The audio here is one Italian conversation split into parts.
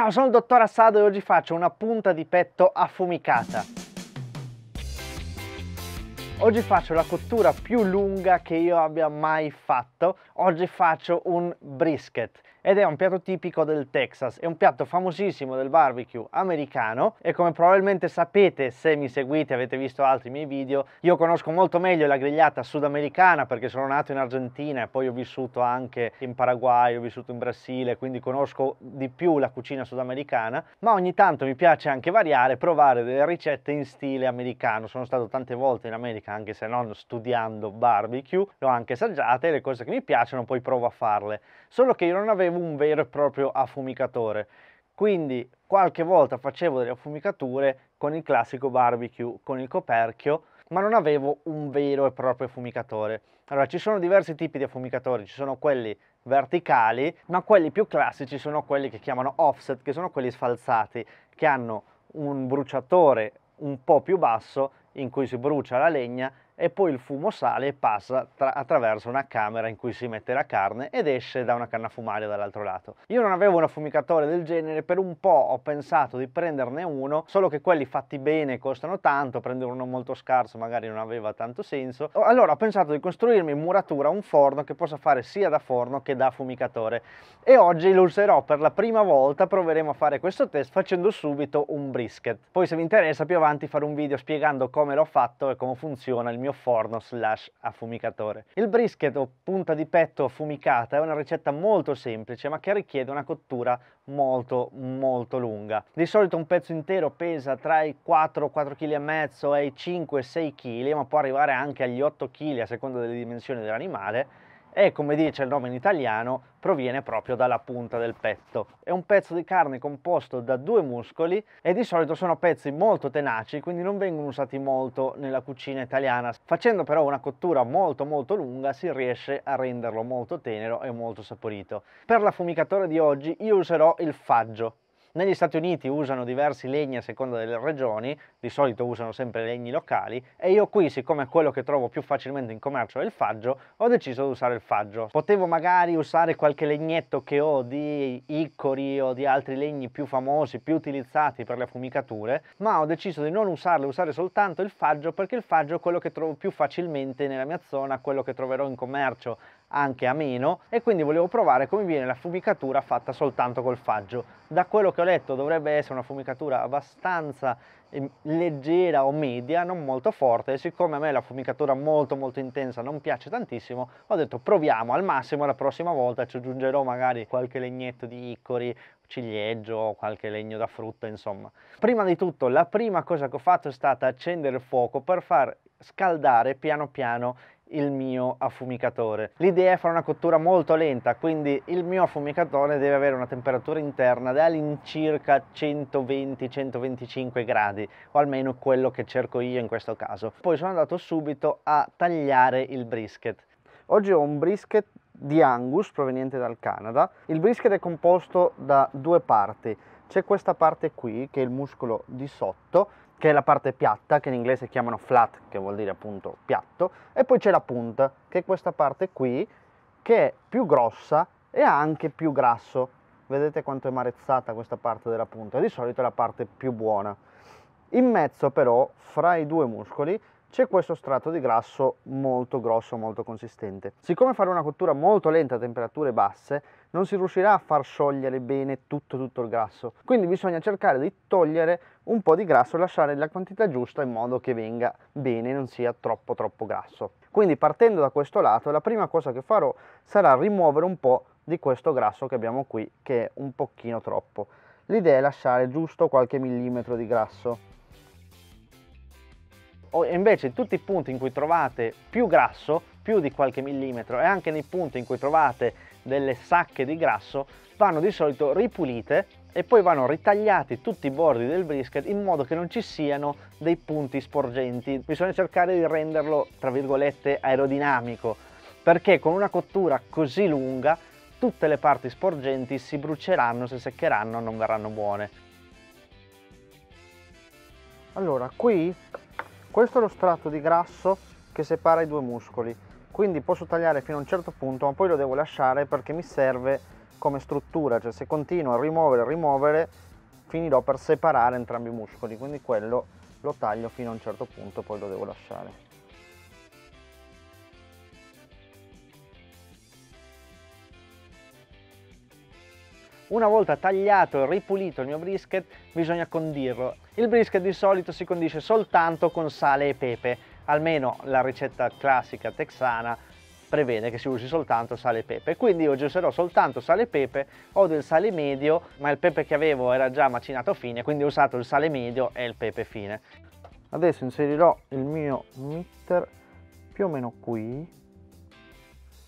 Ciao, sono il dottor Assado e oggi faccio una punta di petto affumicata. Oggi faccio la cottura più lunga che io abbia mai fatto. Oggi faccio un brisket ed è un piatto tipico del Texas, è un piatto famosissimo del barbecue americano e come probabilmente sapete se mi seguite avete visto altri miei video, io conosco molto meglio la grigliata sudamericana perché sono nato in Argentina e poi ho vissuto anche in Paraguay, ho vissuto in Brasile, quindi conosco di più la cucina sudamericana, ma ogni tanto mi piace anche variare, provare delle ricette in stile americano. Sono stato tante volte in America, anche se non studiando barbecue, l'ho anche assaggiata e le cose che mi piacciono poi provo a farle. Solo che io non avevo avevo un vero e proprio affumicatore. Quindi qualche volta facevo delle affumicature con il classico barbecue, con il coperchio, ma non avevo un vero e proprio affumicatore. Allora ci sono diversi tipi di affumicatori, ci sono quelli verticali, ma quelli più classici sono quelli che chiamano offset, che sono quelli sfalzati, che hanno un bruciatore un po' più basso in cui si brucia la legna e poi il fumo sale e passa tra- attraverso una camera in cui si mette la carne ed esce da una canna fumaria dall'altro lato. Io non avevo un affumicatore del genere, per un po' ho pensato di prenderne uno, solo che quelli fatti bene costano tanto, prendere uno molto scarso magari non aveva tanto senso. Allora ho pensato di costruirmi in muratura un forno che possa fare sia da forno che da affumicatore e oggi lo userò per la prima volta, proveremo a fare questo test facendo subito un brisket. Poi se vi interessa più avanti farò un video spiegando come l'ho fatto e come funziona il mio mio forno slash affumicatore. Il brisket o punta di petto affumicata è una ricetta molto semplice ma che richiede una cottura molto molto lunga. Di solito un pezzo intero pesa tra i 4, 45 kg e i 5, 6 kg ma può arrivare anche agli 8 kg a seconda delle dimensioni dell'animale e come dice il nome in italiano proviene proprio dalla punta del petto. È un pezzo di carne composto da due muscoli e di solito sono pezzi molto tenaci quindi non vengono usati molto nella cucina italiana. Facendo però una cottura molto molto lunga si riesce a renderlo molto tenero e molto saporito. Per l'affumicatore di oggi io userò il faggio negli Stati Uniti usano diversi legni a seconda delle regioni, di solito usano sempre legni locali, e io qui, siccome quello che trovo più facilmente in commercio è il faggio, ho deciso di usare il faggio. Potevo magari usare qualche legnetto che ho di icori o di altri legni più famosi, più utilizzati per le affumicature, ma ho deciso di non usarle, usare soltanto il faggio perché il faggio è quello che trovo più facilmente nella mia zona, quello che troverò in commercio anche a meno e quindi volevo provare come viene la fumicatura fatta soltanto col faggio. Da quello che ho letto dovrebbe essere una fumicatura abbastanza ehm, leggera o media, non molto forte e siccome a me la fumicatura molto molto intensa non piace tantissimo, ho detto proviamo al massimo la prossima volta ci aggiungerò magari qualche legnetto di icori ciliegio qualche legno da frutta insomma prima di tutto la prima cosa che ho fatto è stata accendere il fuoco per far scaldare piano piano il mio affumicatore. L'idea è fare una cottura molto lenta, quindi il mio affumicatore deve avere una temperatura interna dell'incirca 120-125 gradi, o almeno quello che cerco io in questo caso. Poi sono andato subito a tagliare il brisket. Oggi ho un brisket di Angus proveniente dal Canada. Il brisket è composto da due parti. C'è questa parte qui che è il muscolo di sotto che è la parte piatta, che in inglese chiamano flat, che vuol dire appunto piatto, e poi c'è la punta, che è questa parte qui, che è più grossa e ha anche più grasso. Vedete quanto è marezzata questa parte della punta, di solito è la parte più buona. In mezzo però, fra i due muscoli, c'è questo strato di grasso molto grosso, molto consistente. Siccome fare una cottura molto lenta a temperature basse, non si riuscirà a far sciogliere bene tutto tutto il grasso, quindi bisogna cercare di togliere un po' di grasso e lasciare la quantità giusta in modo che venga bene, non sia troppo troppo grasso. Quindi partendo da questo lato la prima cosa che farò sarà rimuovere un po' di questo grasso che abbiamo qui che è un pochino troppo. L'idea è lasciare giusto qualche millimetro di grasso. O invece tutti i punti in cui trovate più grasso, più di qualche millimetro e anche nei punti in cui trovate delle sacche di grasso vanno di solito ripulite e poi vanno ritagliati tutti i bordi del brisket in modo che non ci siano dei punti sporgenti. Bisogna cercare di renderlo, tra virgolette, aerodinamico, perché con una cottura così lunga tutte le parti sporgenti si bruceranno, si seccheranno, non verranno buone. Allora, qui questo è lo strato di grasso che separa i due muscoli, quindi posso tagliare fino a un certo punto, ma poi lo devo lasciare perché mi serve come struttura, cioè se continuo a rimuovere e rimuovere finirò per separare entrambi i muscoli, quindi quello lo taglio fino a un certo punto, poi lo devo lasciare. Una volta tagliato e ripulito il mio brisket bisogna condirlo. Il brisket di solito si condisce soltanto con sale e pepe, almeno la ricetta classica texana prevede che si usi soltanto sale e pepe quindi oggi userò soltanto sale e pepe ho del sale medio ma il pepe che avevo era già macinato fine quindi ho usato il sale medio e il pepe fine adesso inserirò il mio mitter più o meno qui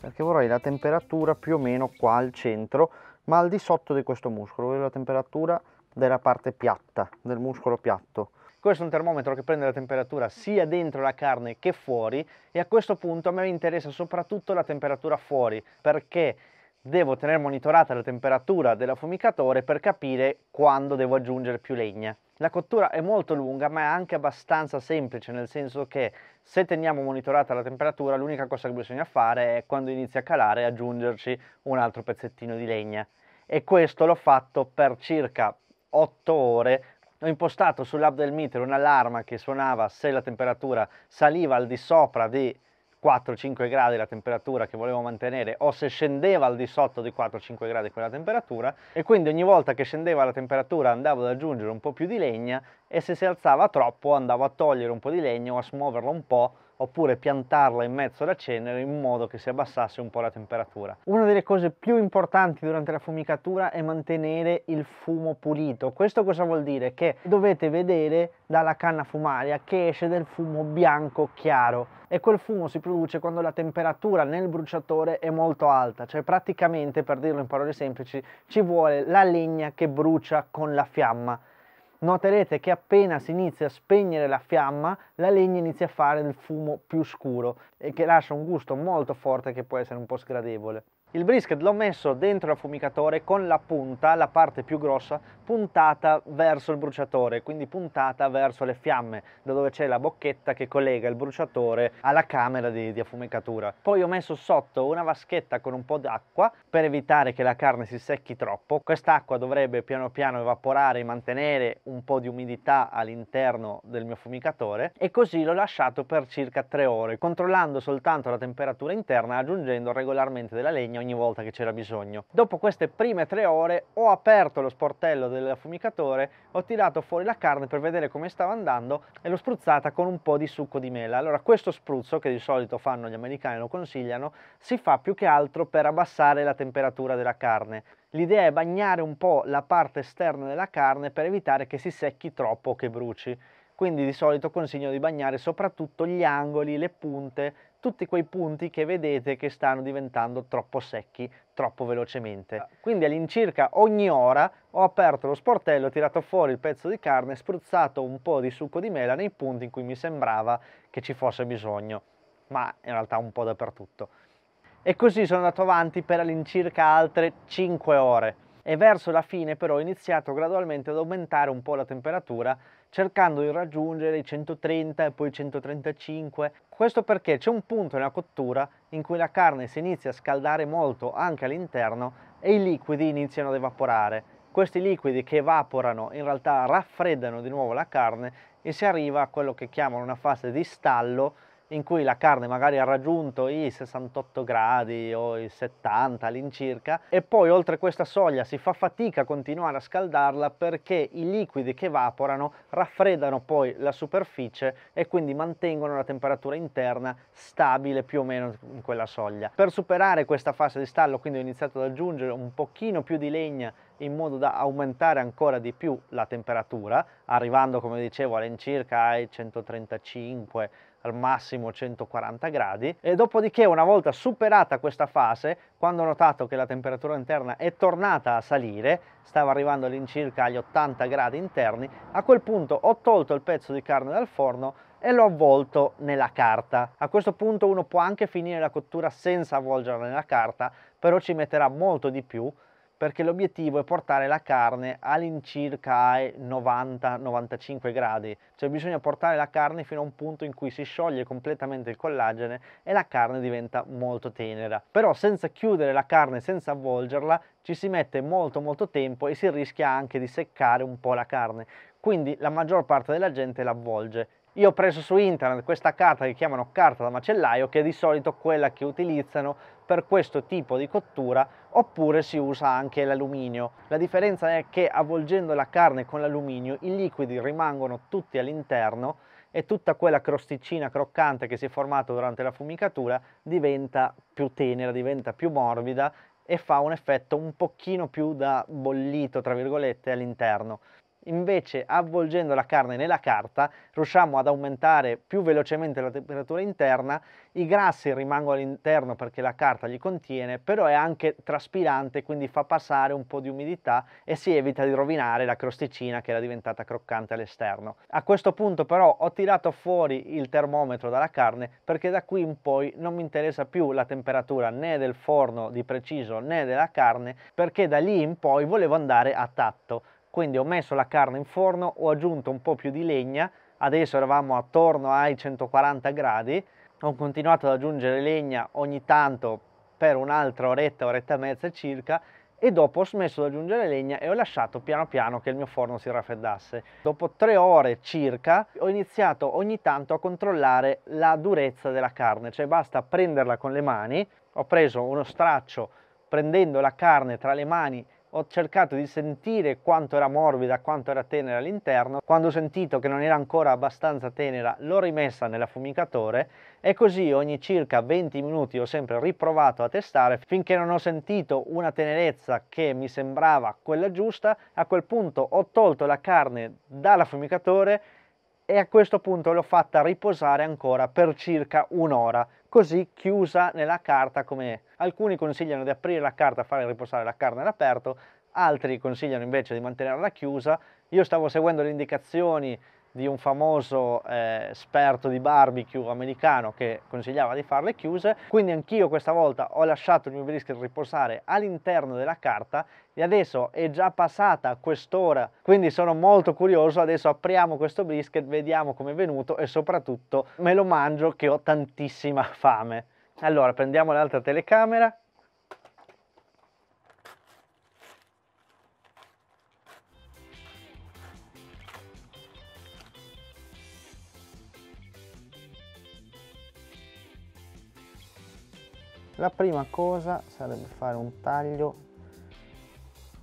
perché vorrei la temperatura più o meno qua al centro ma al di sotto di questo muscolo voglio la temperatura della parte piatta, del muscolo piatto. Questo è un termometro che prende la temperatura sia dentro la carne che fuori e a questo punto a me interessa soprattutto la temperatura fuori perché devo tenere monitorata la temperatura dell'affumicatore per capire quando devo aggiungere più legna. La cottura è molto lunga ma è anche abbastanza semplice nel senso che se teniamo monitorata la temperatura l'unica cosa che bisogna fare è quando inizia a calare aggiungerci un altro pezzettino di legna e questo l'ho fatto per circa 8 ore ho impostato sull'app del meteo un'allarma che suonava se la temperatura saliva al di sopra di 4-5 gradi la temperatura che volevo mantenere o se scendeva al di sotto di 4-5 gradi quella temperatura e quindi ogni volta che scendeva la temperatura andavo ad aggiungere un po' più di legna e se si alzava troppo andavo a togliere un po' di legno o a smuoverlo un po' oppure piantarla in mezzo alla cenere in modo che si abbassasse un po' la temperatura. Una delle cose più importanti durante la fumicatura è mantenere il fumo pulito. Questo cosa vuol dire? Che dovete vedere dalla canna fumaria che esce del fumo bianco chiaro e quel fumo si produce quando la temperatura nel bruciatore è molto alta, cioè praticamente per dirlo in parole semplici ci vuole la legna che brucia con la fiamma noterete che appena si inizia a spegnere la fiamma la legna inizia a fare il fumo più scuro e che lascia un gusto molto forte che può essere un po' sgradevole. Il brisket l'ho messo dentro l'affumicatore con la punta, la parte più grossa, puntata verso il bruciatore, quindi puntata verso le fiamme, da dove c'è la bocchetta che collega il bruciatore alla camera di, di affumicatura. Poi ho messo sotto una vaschetta con un po' d'acqua per evitare che la carne si secchi troppo. Quest'acqua dovrebbe piano piano evaporare e mantenere un po' di umidità all'interno del mio affumicatore e così l'ho lasciato per circa 3 ore, controllando soltanto la temperatura interna aggiungendo regolarmente della legna bagno ogni volta che c'era bisogno. Dopo queste prime tre ore ho aperto lo sportello dell'affumicatore, ho tirato fuori la carne per vedere come stava andando e l'ho spruzzata con un po' di succo di mela. Allora questo spruzzo, che di solito fanno gli americani, e lo consigliano, si fa più che altro per abbassare la temperatura della carne. L'idea è bagnare un po' la parte esterna della carne per evitare che si secchi troppo o che bruci. Quindi di solito consiglio di bagnare soprattutto gli angoli, le punte tutti quei punti che vedete che stanno diventando troppo secchi troppo velocemente. Ah. Quindi all'incirca ogni ora ho aperto lo sportello, tirato fuori il pezzo di carne, e spruzzato un po' di succo di mela nei punti in cui mi sembrava che ci fosse bisogno, ma in realtà un po' dappertutto. E così sono andato avanti per all'incirca altre 5 ore e verso la fine però ho iniziato gradualmente ad aumentare un po' la temperatura cercando di raggiungere i 130 e poi i 135. Questo perché c'è un punto nella cottura in cui la carne si inizia a scaldare molto anche all'interno e i liquidi iniziano ad evaporare. Questi liquidi che evaporano in realtà raffreddano di nuovo la carne e si arriva a quello che chiamano una fase di stallo in cui la carne magari ha raggiunto i 68 gradi o i 70 all'incirca e poi oltre questa soglia si fa fatica a continuare a scaldarla perché i liquidi che evaporano raffreddano poi la superficie e quindi mantengono la temperatura interna stabile più o meno in quella soglia. Per superare questa fase di stallo quindi ho iniziato ad aggiungere un pochino più di legna in modo da aumentare ancora di più la temperatura, arrivando come dicevo all'incirca ai 135 al massimo 140 gradi e dopodiché una volta superata questa fase quando ho notato che la temperatura interna è tornata a salire stava arrivando all'incirca agli 80 gradi interni a quel punto ho tolto il pezzo di carne dal forno e l'ho avvolto nella carta. A questo punto uno può anche finire la cottura senza avvolgerla nella carta, però ci metterà molto di più perché l'obiettivo è portare la carne all'incirca ai 90-95 gradi, cioè bisogna portare la carne fino a un punto in cui si scioglie completamente il collagene e la carne diventa molto tenera. Però senza chiudere la carne, senza avvolgerla, ci si mette molto molto tempo e si rischia anche di seccare un po' la carne, quindi la maggior parte della gente l'avvolge. Io ho preso su internet questa carta che chiamano carta da macellaio, che è di solito quella che utilizzano per questo tipo di cottura oppure si usa anche l'alluminio. La differenza è che avvolgendo la carne con l'alluminio i liquidi rimangono tutti all'interno e tutta quella crosticina croccante che si è formata durante la fumicatura diventa più tenera, diventa più morbida e fa un effetto un pochino più da bollito, tra virgolette, all'interno invece avvolgendo la carne nella carta riusciamo ad aumentare più velocemente la temperatura interna, i grassi rimangono all'interno perché la carta li contiene, però è anche traspirante, quindi fa passare un po' di umidità e si evita di rovinare la crosticina che era diventata croccante all'esterno. A questo punto però ho tirato fuori il termometro dalla carne perché da qui in poi non mi interessa più la temperatura né del forno di preciso né della carne perché da lì in poi volevo andare a tatto quindi ho messo la carne in forno, ho aggiunto un po' più di legna, adesso eravamo attorno ai 140 gradi, ho continuato ad aggiungere legna ogni tanto per un'altra oretta, oretta e mezza circa e dopo ho smesso di aggiungere legna e ho lasciato piano piano che il mio forno si raffreddasse. Dopo tre ore circa ho iniziato ogni tanto a controllare la durezza della carne, cioè basta prenderla con le mani, ho preso uno straccio prendendo la carne tra le mani ho cercato di sentire quanto era morbida, quanto era tenera all'interno. Quando ho sentito che non era ancora abbastanza tenera, l'ho rimessa nell'affumicatore e così ogni circa 20 minuti ho sempre riprovato a testare finché non ho sentito una tenerezza che mi sembrava quella giusta. A quel punto ho tolto la carne dall'affumicatore e a questo punto l'ho fatta riposare ancora per circa un'ora così chiusa nella carta come è. Alcuni consigliano di aprire la carta, fare riposare la carne all'aperto, altri consigliano invece di mantenerla chiusa. Io stavo seguendo le indicazioni di un famoso eh, esperto di barbecue americano che consigliava di farle chiuse, quindi anch'io questa volta ho lasciato il mio brisket riposare all'interno della carta e adesso è già passata quest'ora, quindi sono molto curioso, adesso apriamo questo brisket, vediamo come è venuto e soprattutto me lo mangio che ho tantissima fame. Allora prendiamo l'altra telecamera la prima cosa sarebbe fare un taglio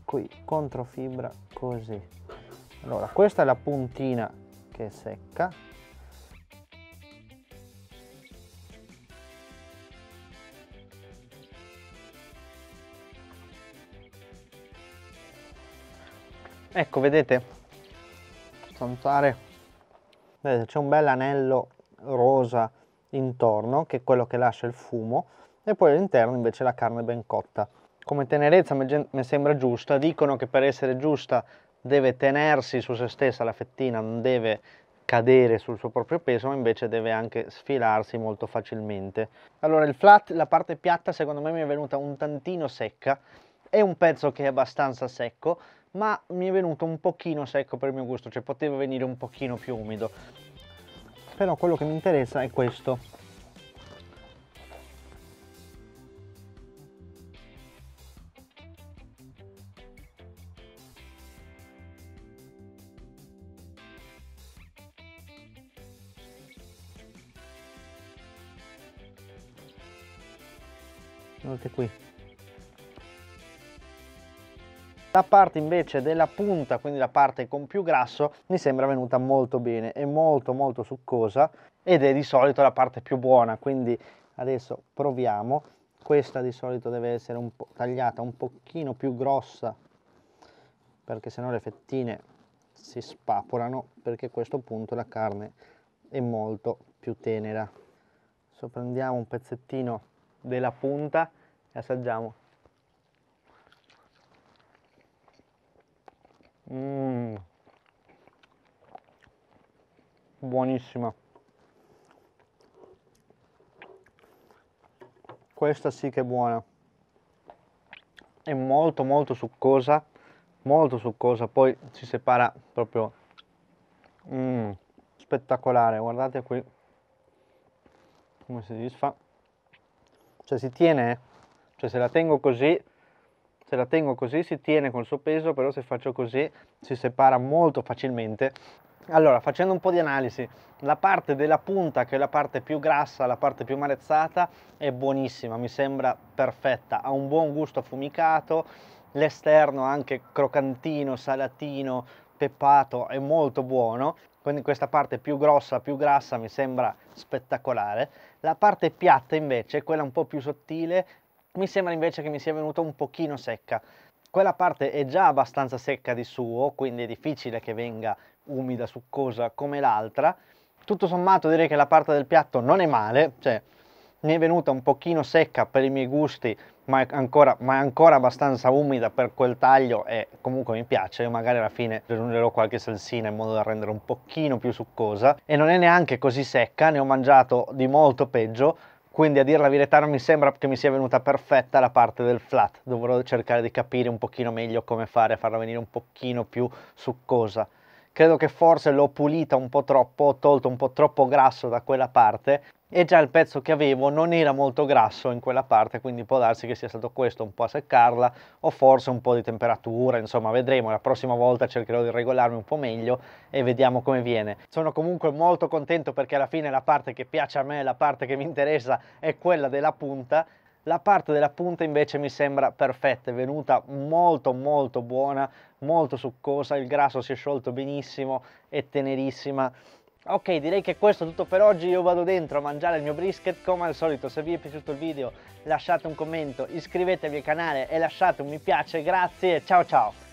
qui contro fibra così allora questa è la puntina che è secca ecco vedete saltare vedete c'è un bel anello rosa intorno che è quello che lascia il fumo e poi all'interno invece la carne ben cotta. Come tenerezza mi sembra giusta, dicono che per essere giusta deve tenersi su se stessa la fettina, non deve cadere sul suo proprio peso, ma invece deve anche sfilarsi molto facilmente. Allora il flat, la parte piatta secondo me mi è venuta un tantino secca, è un pezzo che è abbastanza secco, ma mi è venuto un pochino secco per il mio gusto, cioè poteva venire un pochino più umido. Però quello che mi interessa è questo, Note qui. La parte invece della punta, quindi la parte con più grasso, mi sembra venuta molto bene, è molto molto succosa ed è di solito la parte più buona, quindi adesso proviamo. Questa di solito deve essere un tagliata un pochino più grossa perché sennò le fettine si spapolano perché a questo punto la carne è molto più tenera. Adesso prendiamo un pezzettino della punta e assaggiamo. Mmm, buonissima. Questa sì che è buona. È molto molto succosa, molto succosa, poi si separa proprio. Mmm, spettacolare, guardate qui come si disfa. Cioè si tiene, cioè se la tengo così, se la tengo così si tiene col suo peso, però se faccio così si separa molto facilmente. Allora, facendo un po' di analisi, la parte della punta, che è la parte più grassa, la parte più malezzata, è buonissima, mi sembra perfetta, ha un buon gusto affumicato, l'esterno anche croccantino, salatino, peppato è molto buono quindi questa parte più grossa, più grassa mi sembra spettacolare. La parte piatta invece, quella un po' più sottile, mi sembra invece che mi sia venuta un pochino secca. Quella parte è già abbastanza secca di suo, quindi è difficile che venga umida, succosa come l'altra. Tutto sommato direi che la parte del piatto non è male, cioè mi è venuta un pochino secca per i miei gusti, ma è, ancora, ma è ancora abbastanza umida per quel taglio e comunque mi piace, Io magari alla fine aggiungerò qualche salsina in modo da rendere un pochino più succosa e non è neanche così secca, ne ho mangiato di molto peggio quindi a dire la verità non mi sembra che mi sia venuta perfetta la parte del flat, dovrò cercare di capire un pochino meglio come fare a farla venire un pochino più succosa. Credo che forse l'ho pulita un po' troppo, ho tolto un po' troppo grasso da quella parte, e già il pezzo che avevo non era molto grasso in quella parte quindi può darsi che sia stato questo un po' a seccarla o forse un po' di temperatura insomma vedremo la prossima volta cercherò di regolarmi un po' meglio e vediamo come viene sono comunque molto contento perché alla fine la parte che piace a me la parte che mi interessa è quella della punta la parte della punta invece mi sembra perfetta, è venuta molto molto buona, molto succosa, il grasso si è sciolto benissimo, è tenerissima, Ok, direi che questo è tutto per oggi, io vado dentro a mangiare il mio brisket, come al solito se vi è piaciuto il video lasciate un commento, iscrivetevi al canale e lasciate un mi piace, grazie, ciao ciao!